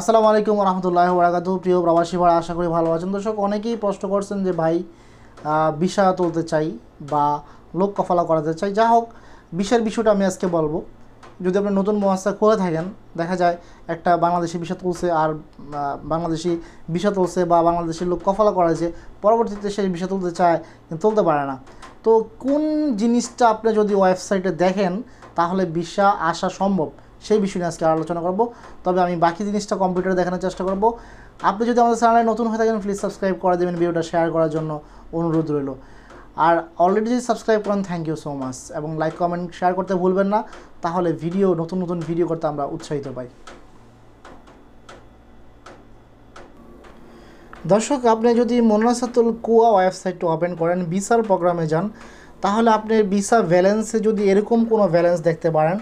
আসসালামু আলাইকুম রহমতুল্লাহ বরাকাত প্রিয় প্রবাসী ভাড়া আশা করি ভালো আছেন দর্শক অনেকেই প্রশ্ন করছেন যে ভাই বিষা তুলতে চাই বা লোক কফালা করাতে চাই যা হোক বিষের বিষয়টা আমি আজকে বলবো যদি আপনি নতুন মহাস্তা করে থাকেন দেখা যায় একটা বাংলাদেশি বিষা তুলছে আর বাংলাদেশি বিষা তুলছে বা বাংলাদেশের লোক কফালা করাছে পরবর্তীতে সে বিষা তুলতে চায় কিন্তু তুলতে পারে না তো কোন জিনিসটা আপনি যদি ওয়েবসাইটে দেখেন তাহলে বিষা আসা সম্ভব সেই বিষয় নিয়ে আজকে আলোচনা করব তবে আমি বাকি জিনিসটা কম্পিউটারে দেখানোর চেষ্টা করব আপনি যদি আমাদের চ্যানেলে নতুন হয়ে থাকেন প্লিজ সাবস্ক্রাইব করে দেবেন ভিডিওটা শেয়ার করার জন্য অনুরোধ রইল আর অলরেডি যদি সাবস্ক্রাইব করেন থ্যাংক ইউ সো মাচ এবং লাইক কমেন্ট শেয়ার করতে ভুলবেন না তাহলে ভিডিও নতুন নতুন ভিডিও করতে আমরা উৎসাহিত পাই দর্শক আপনি যদি মোনাসাতুল কুয়া ওয়েবসাইটটি ওপেন করেন বিসার প্রোগ্রামে যান তাহলে আপনি বিসা ব্যালেন্সে যদি এরকম কোনো ব্যালেন্স দেখতে পারেন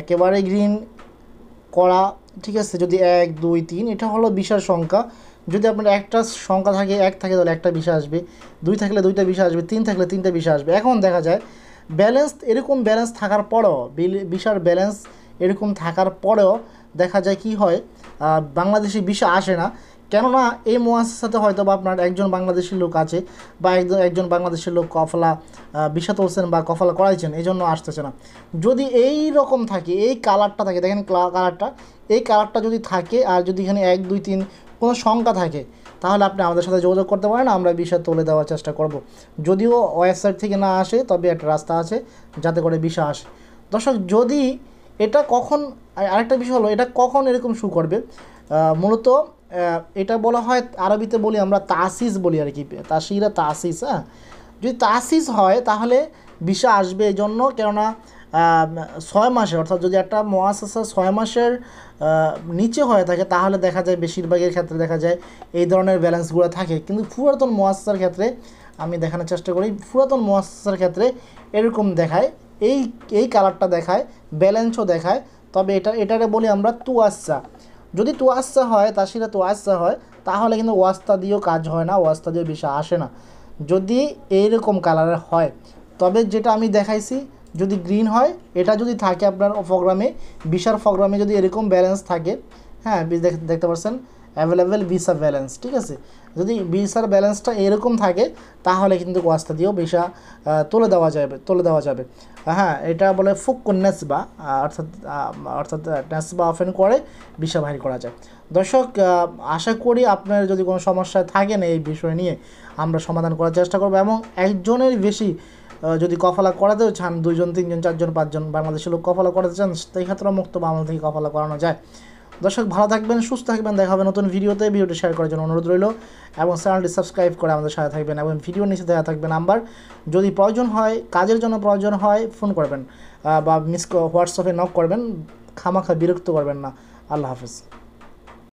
একেবারে গ্রিন করা ঠিক আছে যদি এক দুই তিন এটা হলো বিশাল সংখ্যা যদি আপনার একটা সংখ্যা থাকে এক থাকে তাহলে একটা বিষা আসবে দুই থাকলে দুইটা বিষা আসবে তিন থাকলে তিনটা বিষা আসবে এখন দেখা যায় ব্যালেন্স এরকম ব্যালেন্স থাকার পরেও বিষার ব্যালেন্স এরকম থাকার পরেও দেখা যায় কি হয় বাংলাদেশে বিষা আসে না কেননা এই মোয়াসাতে হয়তো বা আপনার একজন বাংলাদেশের লোক আছে বা একজন একজন বাংলাদেশের লোক কফলা বিষা তুলছেন বা কফলা করাইছেন এই জন্য আসতেছে না যদি এই রকম থাকে এই কালারটা থাকে দেখেন কালারটা এই কালারটা যদি থাকে আর যদি এখানে এক দুই তিন কোনো সংখ্যা থাকে তাহলে আপনি আমাদের সাথে যোগাযোগ করতে পারেন আমরা বিষা তুলে দেওয়ার চেষ্টা করব। যদিও ওয়েবসাইট থেকে না আসে তবে একটা রাস্তা আছে যাতে করে বিষা আসে দর্শক যদি এটা কখন আরেকটা বিষয় হলো এটা কখন এরকম শু করবে মূলত এটা বলা হয় আরবিতে বলি আমরা তাসিস বলি আর কি তাসিরা তাসিস হ্যাঁ যদি তাসিস হয় তাহলে বিষা আসবে এই জন্য কেননা ছয় মাসে অর্থাৎ যদি একটা মহাসাসা ছয় মাসের নিচে হয়ে থাকে তাহলে দেখা যায় বেশিরভাগের ক্ষেত্রে দেখা যায় এই ধরনের ব্যালেন্সগুলো থাকে কিন্তু পুরাতন মহাসার ক্ষেত্রে আমি দেখানোর চেষ্টা করি পুরাতন মহাসার ক্ষেত্রে এরকম দেখায় এই এই কালারটা দেখায় ব্যালেন্সও দেখায় তবে এটা এটারে বলি আমরা তুয়াশা যদি আসা হয় তাসিরা আসা হয় তাহলে কিন্তু ওয়াস্তা দিয়েও কাজ হয় না ওয়াস্তা দিয়েও বিষয় আসে না যদি এইরকম কালারের হয় তবে যেটা আমি দেখাইছি যদি গ্রিন হয় এটা যদি থাকে আপনার ফগ্রামে বিশার প্রোগ্রামে যদি এরকম ব্যালেন্স থাকে হ্যাঁ দেখতে পাচ্ছেন অ্যাভেলেবেল ভিসা ব্যালেন্স ঠিক আছে যদি ভিসার ব্যালেন্সটা এরকম থাকে তাহলে কিন্তু ওয়াস্তা দিয়েও ভিসা তুলে দেওয়া যাবে তুলে দেওয়া যাবে হ্যাঁ এটা বলে ফুক নেসবা অর্থাৎ অর্থাৎ নেসবা অফেন করে ভিসা বাহির করা যায় দর্শক আশা করি আপনার যদি কোনো সমস্যা থাকে না এই বিষয় নিয়ে আমরা সমাধান করার চেষ্টা করবো এবং একজনের বেশি যদি কফলা করাতেও চান দুজন তিনজন চারজন পাঁচজন বাংলাদেশের লোক কফলা করাতে চান সেই ক্ষেত্রে মুক্ত বাংলা থেকে কফলা করানো যায় দর্শক ভালো থাকবেন সুস্থ থাকবেন দেখা হবে নতুন ভিডিওতে ভিডিওটি শেয়ার করার জন্য অনুরোধ রইল এবং চ্যানেলটি সাবস্ক্রাইব করে আমাদের সাথে থাকবেন এবং ভিডিও নিচে দেখা থাকবে নাম্বার যদি প্রয়োজন হয় কাজের জন্য প্রয়োজন হয় ফোন করবেন বা মিস হোয়াটসঅ্যাপে নক করবেন খামাখা বিরক্ত করবেন না আল্লাহ হাফিজ